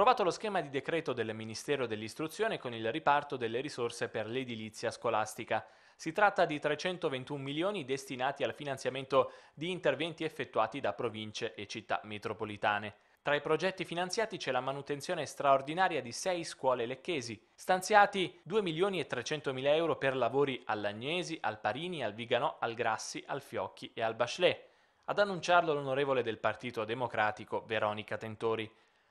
approvato lo schema di decreto del Ministero dell'Istruzione con il riparto delle risorse per l'edilizia scolastica. Si tratta di 321 milioni destinati al finanziamento di interventi effettuati da province e città metropolitane. Tra i progetti finanziati c'è la manutenzione straordinaria di sei scuole lecchesi, stanziati 2 milioni e 300 mila euro per lavori all'Agnesi, al Parini, al Viganò, al Grassi, al Fiocchi e al Bachelet. Ad annunciarlo l'onorevole del Partito Democratico Veronica Tentori.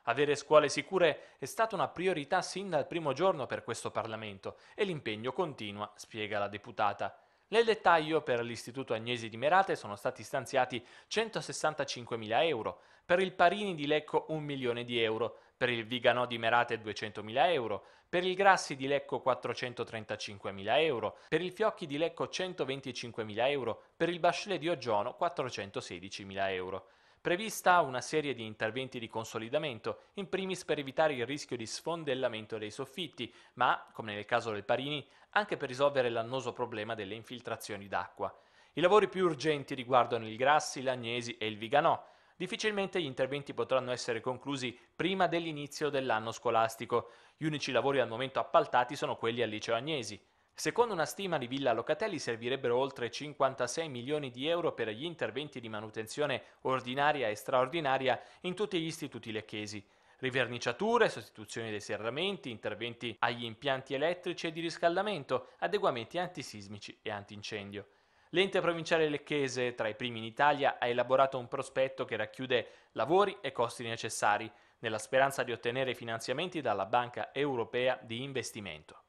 Avere scuole sicure è stata una priorità sin dal primo giorno per questo Parlamento e l'impegno continua, spiega la deputata. Nel dettaglio, per l'Istituto Agnesi di Merate sono stati stanziati 165.000 euro, per il Parini di Lecco 1 milione di euro, per il Viganò di Merate 200.000 euro, per il Grassi di Lecco 435.000 euro, per il Fiocchi di Lecco 125.000 euro, per il Bachelet di Oggiono 416.000 euro prevista una serie di interventi di consolidamento, in primis per evitare il rischio di sfondellamento dei soffitti, ma, come nel caso del Parini, anche per risolvere l'annoso problema delle infiltrazioni d'acqua. I lavori più urgenti riguardano il Grassi, l'Agnesi e il Viganò. Difficilmente gli interventi potranno essere conclusi prima dell'inizio dell'anno scolastico. Gli unici lavori al momento appaltati sono quelli al liceo Agnesi. Secondo una stima di Villa Locatelli servirebbero oltre 56 milioni di euro per gli interventi di manutenzione ordinaria e straordinaria in tutti gli istituti lecchesi. Riverniciature, sostituzioni dei serramenti, interventi agli impianti elettrici e di riscaldamento, adeguamenti antisismici e antincendio. L'ente provinciale lecchese, tra i primi in Italia, ha elaborato un prospetto che racchiude lavori e costi necessari, nella speranza di ottenere finanziamenti dalla Banca europea di investimento.